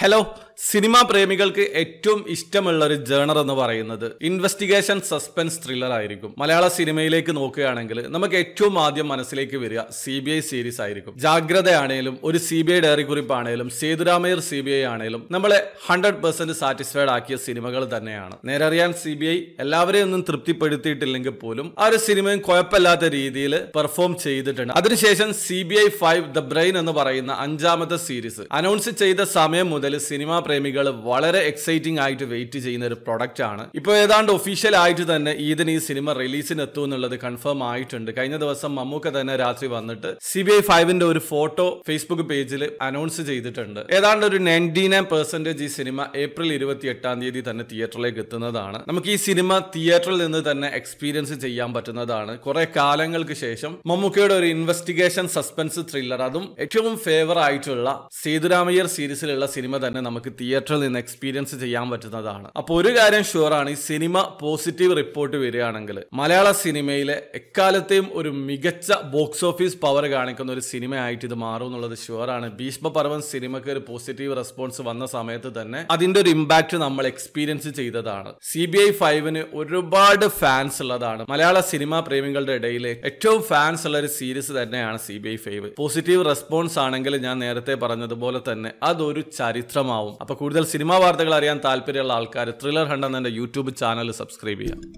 Hello cinema പ്രേമികൾക്ക് ഏറ്റവും ഇഷ്ടമുള്ള ഒരു ജേണർ എന്ന് പറയുന്നത് ഇൻവെസ്റ്റിഗേഷൻ സസ്പെൻസ് ത്രില്ലർ ആയിരിക്കും മലയാള സിനിമയിലേക്ക് നോക്കുകയാണെങ്കിൽ നമുക്ക് ഏറ്റവും ആദ്യം മനസ്സിലേക്ക് വരിക സി ബി ഐ സീരീസ് ആയിരിക്കും ജാഗ്രതയാണേലും ഒരു സി ബി ഐ ഡയറി കുറിപ്പാണേലും സേതുരാമയർ സി ബി ഐ ആണേലും നമ്മളെ ഹൺഡ്രഡ് പെർസെന്റ് സാറ്റിസ്ഫൈഡ് ആക്കിയ സിനിമകൾ തന്നെയാണ് നേരറിയാൻ സി ബി ഐ എല്ലാവരെയും ഒന്നും തൃപ്തിപ്പെടുത്തിയിട്ടില്ലെങ്കിൽ പോലും ആ ഒരു സിനിമയും കുഴപ്പമില്ലാത്ത രീതിയിൽ പെർഫോം ചെയ്തിട്ടുണ്ട് അതിനുശേഷം C B I five the brain എന്ന് പറയുന്ന അഞ്ചാമത്തെ സീരീസ് അനൗൺസ് ചെയ്ത സമയം മുതൽ സിനിമ പ്രേമികൾ വളരെ എക്സൈറ്റിംഗ് ആയിട്ട് വെയിറ്റ് ചെയ്യുന്ന ഒരു പ്രൊഡക്റ്റ് ആണ് ഇപ്പോൾ ഏതാണ്ട് ഒഫീഷ്യൽ ആയിട്ട് തന്നെ ഈദിന് ഈ സിനിമ റിലീസിന് എത്തും എന്നുള്ളത് കൺഫേം ആയിട്ടുണ്ട് കഴിഞ്ഞ ദിവസം മമ്മൂക്ക തന്നെ രാത്രി വന്നിട്ട് സി ബി ഐ ഫൈവിന്റെ ഒരു ഫോട്ടോ ഫേസ്ബുക്ക് പേജിൽ അനൗൺസ് ചെയ്തിട്ടുണ്ട് ഏതാണ്ട് ഒരു നയൻറ്റി നയൻ പെർസെന്റേജ് ഈ സിനിമ ഏപ്രിൽ ഇരുപത്തി എട്ടാം തീയതി തന്നെ തിയേറ്ററിലേക്ക് എത്തുന്നതാണ് നമുക്ക് ഈ സിനിമ തിയേറ്ററിൽ നിന്ന് തന്നെ എക്സ്പീരിയൻസ് ചെയ്യാൻ പറ്റുന്നതാണ് കുറെ കാലങ്ങൾക്ക് ശേഷം മമ്മൂക്കയുടെ ഒരു ഇൻവെസ്റ്റിഗേഷൻ സസ്പെൻസ് ത്രില്ലർ അതും ഏറ്റവും ഫേവർ ആയിട്ടുള്ള സേതുരാമയ്യർ സീരീസിലുള്ള സിനിമ തന്നെ നമുക്ക് തിയേറ്ററിൽ നിന്ന് എക്സ്പീരിയൻസ് ചെയ്യാൻ പറ്റുന്നതാണ് അപ്പോൾ ഒരു കാര്യം ഷുവറാണ് ഈ സിനിമ പോസിറ്റീവ് റിപ്പോർട്ട് വരികയാണെങ്കിൽ മലയാള സിനിമയിലെ എക്കാലത്തെയും ഒരു മികച്ച ബോക്സ് ഓഫീസ് പവർ കാണിക്കുന്ന ഒരു സിനിമയായിട്ട് ഇത് മാറും എന്നുള്ളത് ഷുവറാണ് ഭീഷ്മ പർവൻ സിനിമയ്ക്ക് ഒരു പോസിറ്റീവ് റെസ്പോൺസ് വന്ന സമയത്ത് തന്നെ അതിന്റെ ഒരു ഇമ്പാക്ട് നമ്മൾ എക്സ്പീരിയൻസ് ചെയ്തതാണ് സി ബി ഐ ഫൈവിന് ഒരുപാട് ഫാൻസ് ഉള്ളതാണ് മലയാള സിനിമാ പ്രേമികളുടെ ഇടയിൽ ഏറ്റവും ഫാൻസ് ഉള്ള ഒരു സീരീസ് തന്നെയാണ് C B I five positive response ആണെങ്കിൽ ഞാൻ നേരത്തെ പറഞ്ഞതുപോലെ തന്നെ അതൊരു ചരിത്രമാവും അപ്പോൾ കൂടുതൽ സിനിമാ വാർത്തകൾ അറിയാൻ താല്പര്യമുള്ള ആൾക്കാർ ത്രില്ലർ ഹണ്ടെന്ന് എന്ന എൻ്റെ യൂട്യൂബ് ചാനൽ സബ്സ്ക്രൈബ് ചെയ്യാം